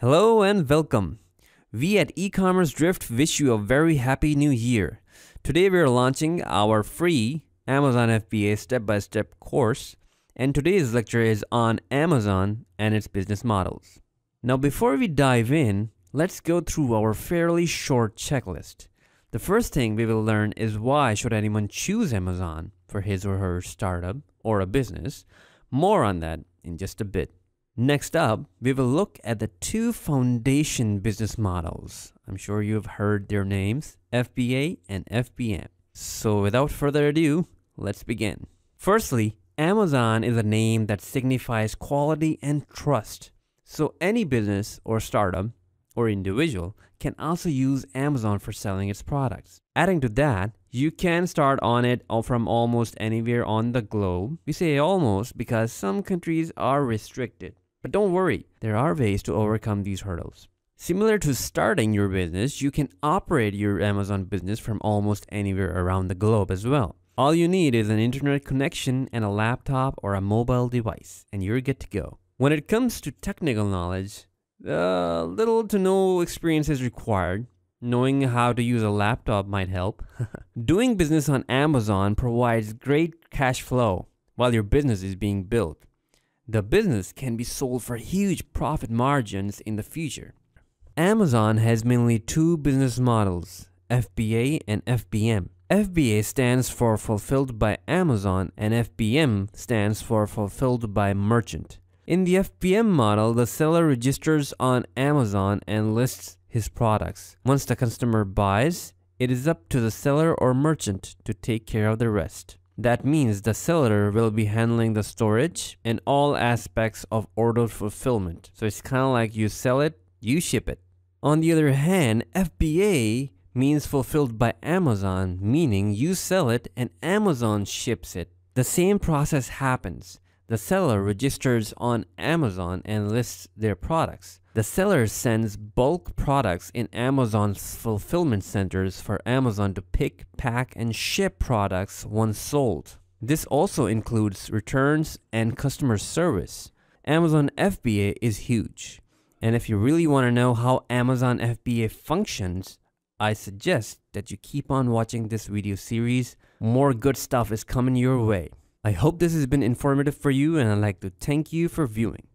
Hello and welcome. We at e-commerce Drift wish you a very happy new year. Today we are launching our free Amazon FBA step-by-step -step course and today's lecture is on Amazon and its business models. Now before we dive in, let's go through our fairly short checklist. The first thing we will learn is why should anyone choose Amazon for his or her startup or a business. More on that in just a bit. Next up, we will look at the two foundation business models. I'm sure you've heard their names, FBA and FBM. So without further ado, let's begin. Firstly, Amazon is a name that signifies quality and trust. So any business or startup or individual can also use Amazon for selling its products. Adding to that, you can start on it from almost anywhere on the globe. We say almost because some countries are restricted. But don't worry, there are ways to overcome these hurdles. Similar to starting your business, you can operate your Amazon business from almost anywhere around the globe as well. All you need is an internet connection and a laptop or a mobile device, and you're good to go. When it comes to technical knowledge, uh, little to no experience is required. Knowing how to use a laptop might help. Doing business on Amazon provides great cash flow while your business is being built. The business can be sold for huge profit margins in the future. Amazon has mainly two business models, FBA and FBM. FBA stands for Fulfilled by Amazon and FBM stands for Fulfilled by Merchant. In the FBM model, the seller registers on Amazon and lists his products. Once the customer buys, it is up to the seller or merchant to take care of the rest. That means the seller will be handling the storage and all aspects of order fulfillment. So it's kind of like you sell it, you ship it. On the other hand, FBA means fulfilled by Amazon, meaning you sell it and Amazon ships it. The same process happens. The seller registers on Amazon and lists their products. The seller sends bulk products in Amazon's fulfillment centers for Amazon to pick, pack, and ship products once sold. This also includes returns and customer service. Amazon FBA is huge. And if you really want to know how Amazon FBA functions, I suggest that you keep on watching this video series. More good stuff is coming your way. I hope this has been informative for you and I'd like to thank you for viewing.